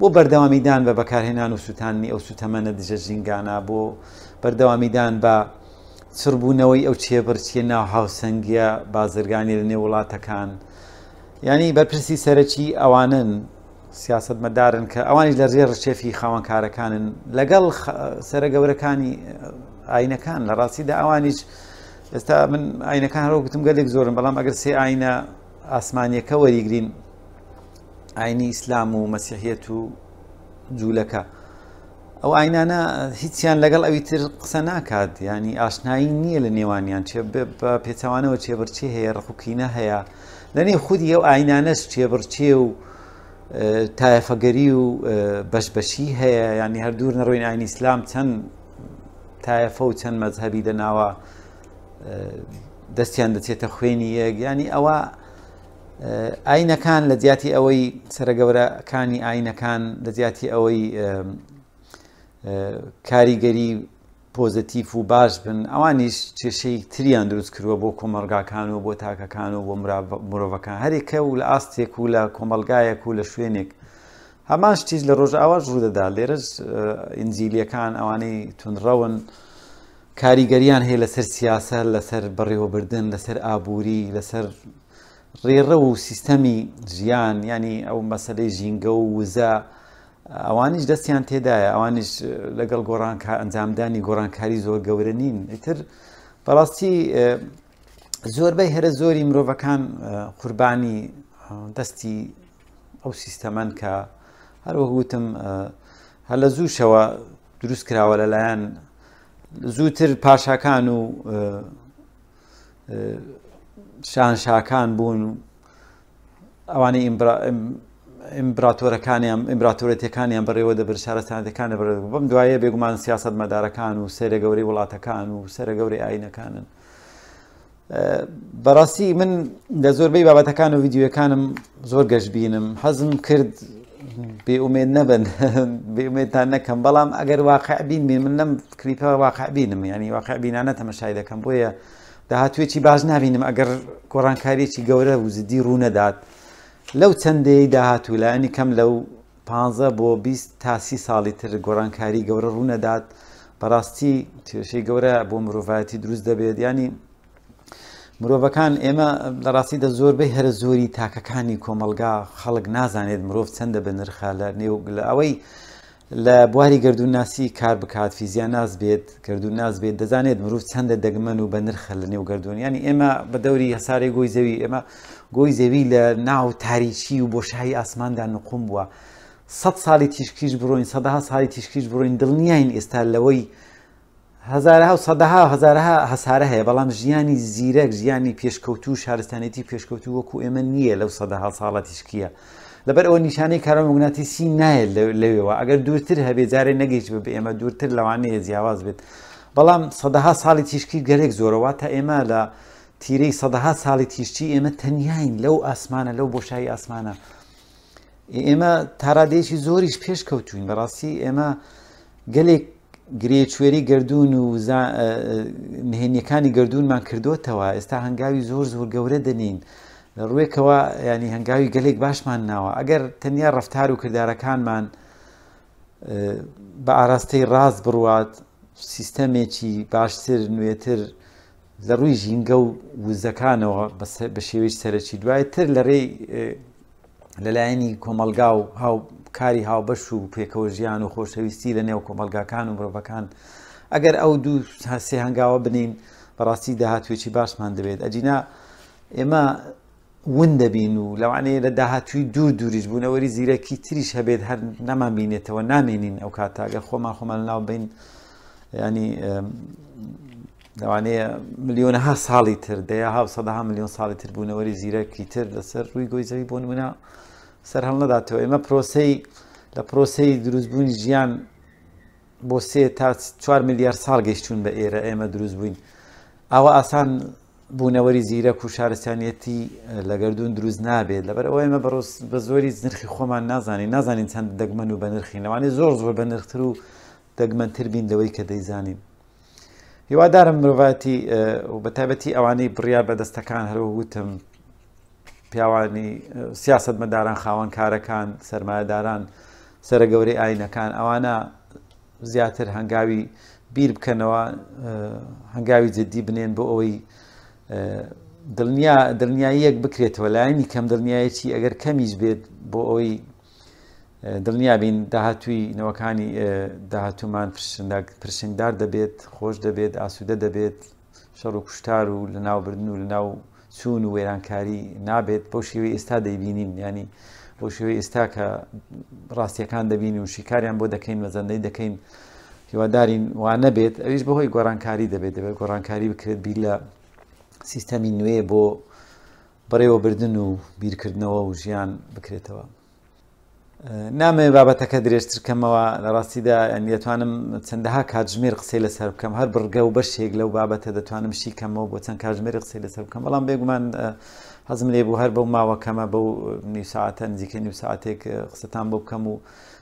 بۆ بەردەوامیدان بە بەکارهێنان و سووتانی ئەو سوتەمەە دژە ژینگانە بۆ بەردەوامیدان بە چڕبوونەوەی ئەو چێبەرچیە ناو هاوسنگگیە بازرگانی لە نێو وڵاتەکان ینی بەرپرسی سەرەکی ئەوانن سیاست مەدارن کە ئەوانی لە ڕێ ڕچێفی خاوەنکارەکانن لەگەڵ سرە گەورەکانی ئاینەکان لە ڕاستیدا ئەوانیش ئێستا من ئاینەکان هەرو گوتم گەلێک زۆرم بەڵام ئەگەر سێ ئاینە ئاسمانیەکە وەریگرین ئاینی ئیسلام و مەسیحیەت و جوولەکە ئەو ئاینانە هیچیان لەگەڵ ئەوی تر قسە ناکات ینی ئاشنایی نییە لە نێوانیان چێ بە پێچوانەوە چێبەرچی هەیە ڕخوکینە هەیە لەنێ خودی ئەو ئاینانەش چێبەرچێ و تایفەگەری و بەشبەشی هەیە ینی هەردوور نەڕوین ئاین ئیسلام چەند تایفە و چەند مەذهبی دەناوە دەستیان دەچێتە خوێنی یەک ینی ئەوە ئاینەکان لە زیاتی ئەوەی سەرگەورەکانی ئاینەکان لە زیاتی ئەوەی کاریگەری پۆزتیف و باش بن ئەوانیش کێشەی تریان دروست کردووە بۆ کۆمەلگاکان و بۆ تاکەکان و بۆ مرۆڤەکان هەرێکە و لە ئاستێک و لە کۆمەلگایەک و لە شوێنێک هەمان شتیش لە ڕۆژ ئاواژ ڕوودەدا لێرەش ئینجیلیەکان ئەوانەی تونڕەون کاریگەریان هەیە لەسەر سیاسە لەسەر بەڕێوەبردن لەسەر ئابووری لەسەر ڕێڕە و سیستەمی ژیان ینی ئەو مەسلەی ژینگە و وزە ئەوانیش دەستیان تێدایە ئەوانش لەگەڵ گۆڕان ئەنجامدانی گۆڕانکاری زۆر گەورە نین ئیتر بەڕاستی زۆربەی هەرە زۆری مرۆڤەکان قوربانی دەستی ئەو سیستەمەن کە هەروەگوتم هەر لە زووشەوە دروست کراوە لەلایەن زووتر پاشاکان و شانشاکان بوون و ئەوانەی ئیمبراتۆرەکانیان ئیمبراتۆرەتەکانیان بەڕێوە دەبر شارستانەتەکانە بەڕێ بەم دوایە بێگومان سیاست مەدارەکان و سێرە گەوری وڵاتەکان و سرە گەوری ئاینەکانن بەڕاستی من لە زۆربەی بابەتەکان و یددیوەکانم زۆر گەشت بینم حەزم کرد بێومێن نەبن بێومێتان نەکەم بەڵام ئەگەر واقع بین بین من نم کلیپە واقع بینم ینی واقع بینانە تەمەشای دەکەم بۆیە داهاتوێکی باش نبینم ئەگەر گۆڕانکاریێکی گەورە وزدی ڕوونەدات. لەو چەندەیە داهاتوو لایەنی کەم لەو پ بۆ 20 تاسی ساڵی تر گۆڕانکاری گەورە ڕوونەدات بەڕاستی توێشەی گەورە بۆ مرۆڤایەتی دروست دەبێت ینی مرۆڤەکان ئێمە لە ڕاستیدا زۆربەی هەر زۆری تاکەکانی کۆمەلگا خەڵک نازانێت مرۆڤ چەندە بە نرخە لە نێو لە ئەوەی لە بواری گردوناسی کار بکات فیزیان ناز بێت گردون ناز بێت دەزانێت مرۆڤ چەندە دەگمەن و بە نرخە لە نێو گردونیانی ئێمە بە دەوری هەساری گۆی زەوی ئێمە گۆی زەوی لە ناو تاریچی و بۆشایی ئاسماندا نقوم بووە سەد ساڵی تیشکیش بڕۆین سەداها ساڵی تیشکیش بڕۆین دڵنیین ئێستا لەوەی هزارها و سەداها هزارها هەسارە هەیە بەڵام ژیانی زیرەک ژیانی پێشکەوت و شارستانێتی پێشکەوت وەکو ئێمە نییە لەو سەداها ساڵە تیشکیە. لەبەر ئەوە نیشانەی کارۆمەگوناتیسی نایە لەوێەوە ئەگەر دوورتر هەبێ جارێ نەگەیش بە ئێمە دوورتر لەوانەیە جیاواز بێت بەڵام سەدەها ساڵی تیشکی گەرێک زۆرەوە تا ئێمە لە تیرەی سەدەها ساڵی تیشتی ئێمە تەنیاین لەو ئاسمانە لەو بۆشایی ئاسمانە ئێمە تارادێکی زۆریش پێش کەوتوین بەڕاستی ئێمە گەلێک گرێچێری گردون و نهێنیەکانی گردونمان کردوتەوە ئێستا هەنگاوی زۆر زۆر گەورە دەنین ڕوێکەوە ینی هەنگاوی گەلێک باشمان ناوە ئەگەر تەنیا ڕفتار و کردارەکانمان بە ئاراستەی ڕاست بڕوات سیستەمێکی باشتر نوێتر لە ڕووی ژینگە و وزەکانەوە بە شێوەی سەرەکی دوای تر لە ڕێی لەلایەنی کۆمەلگا و هاو کاری هاوبەش و پێکەوە ژیان و خۆشەویستی لە نێو کۆمەلگاکان و مرۆڤەکان ئەگەر ئەو دوو سێ هەنگاوە بنین بەڕاستی داهاتوێکی باشمان دەبێت ئەجینا ئێمە ون دەبین و لەوانەیە لە داهاتوی دوور دووریش بوونەوەری زیرەکی تریش هەبێت هەر نەمان بینێتەوە نامێنین ئەو کاتاگە خۆمان خۆمان ناو بین ینی لەوانەیە ملیۆنەها ساڵی تر دەیە ها سەداها ملیۆن ساڵی تربوونەوەری زیرەکی تر لەسەر ڕووی گۆی زەوی بۆ منە سەر هەڵ نەداتەوە ئێمە پرۆسی لە پرۆسی دروستبوونی ژیان بۆ سێ تا 4 میلیارد ساڵ گەیشتون بە ئێرە ئێمە دروست بووین ئەوە ئاسان بوونەوەری زیرەک و شارستانیەتی لەگەردون دروست نابێت لەبەر ئەو ئێمە بە زۆری نرخی خۆمان نازانین نازانین چەند دەگمەن و بەنرخینەوانی زۆر زۆر بە نرختر و دەگمەنتر بین لەوەی کە دەیزانین هیوادارم مرۆڤەتی و بەتابەتی ئەوانەی بڕیا بەدەستەکان هەرو وتم پیاوانی سیاست مەداران خاوەن کارەکان سەرمایهداران سرە گەورەی ئاینەکان ئەوانە زیاتر هەنگاوی بیر بکەنەوە هەنگاوی جددی بنێن بۆ ئەوەی دڵنیاییەک بکرێتەوە لایانی کەم دڵنیایەکی ئەگەر کەمیش بێت بۆ ئەوەی دڵنیا بین داهاتوی نەوەکانی داهاتومان پرسیندار دەبێت خۆش دەبێت ئاسوودە دەبێت شەڕ و کوشتار و لە ناوبردن و لە ناو چون و وێرانکاری نابێت بۆ شێوەی ئێستا دەیبینین ینی بۆ شێوەی ئێستا کە ڕاستیەکان دەبین و شیکاریان بۆ دەکەین مەزەندەی دەکەین هیوادارین وا نەبێت ئەویش بەهۆی گۆرانکاری دەبێت دەبێت گۆرانکاری بکرێت بیر لە سیستەمی نوێ بۆ بەڕێوەبردن و بیرکردنەوە و ژیان بکرێتەوە نامێ بابەتەکە درێژتر کەمەوە لە ڕاستیدا ئەنیەتوانم چەندەها کاتژمێر قسەی لەسەر بکەم هەر بڕگە و بەشێک لەو بابەتە دەتوانم شی کەمەوە بۆ چەند کاتژمێری قسەی لەسەر بکەم بەڵام بێگومان حەزم لێ بوو هەر بەو ماوەکەمە بەو نیوساعتە نزیکە نیو ساعتێک قسەتان بۆ بکەم و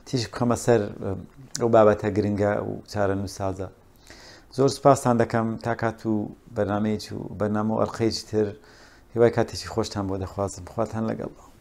تیش بکەمە سەر ئەو بابەتە گرنگە و چارە نووسازە زۆر سپاسان دەکەم تاکات و بەنامەیەکی و بەنامە ئەرخەیەکی تر هیوای کاتێکی خۆشتان بۆ دەخوازم بخواتان لەگەڵ